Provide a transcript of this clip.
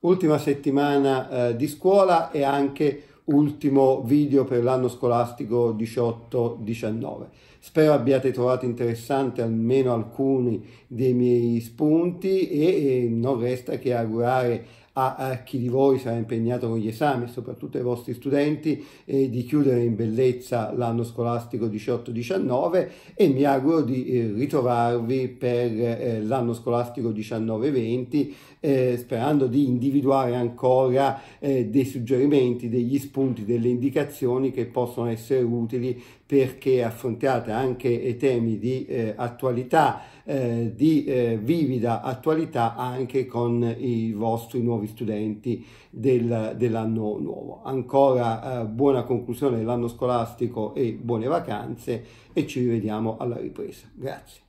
ultima settimana eh, di scuola e anche ultimo video per l'anno scolastico 18-19. Spero abbiate trovato interessante almeno alcuni dei miei spunti e, e non resta che augurare a, a, chi di voi sarà impegnato con gli esami, soprattutto ai vostri studenti, eh, di chiudere in bellezza l'anno scolastico 18-19 e mi auguro di eh, ritrovarvi per eh, l'anno scolastico 19-20, eh, sperando di individuare ancora eh, dei suggerimenti, degli spunti, delle indicazioni che possono essere utili perché affrontiate anche eh, temi di attualità, di vivida attualità anche con i vostri nuovi studenti del, dell'anno nuovo. Ancora eh, buona conclusione dell'anno scolastico e buone vacanze e ci rivediamo alla ripresa. Grazie.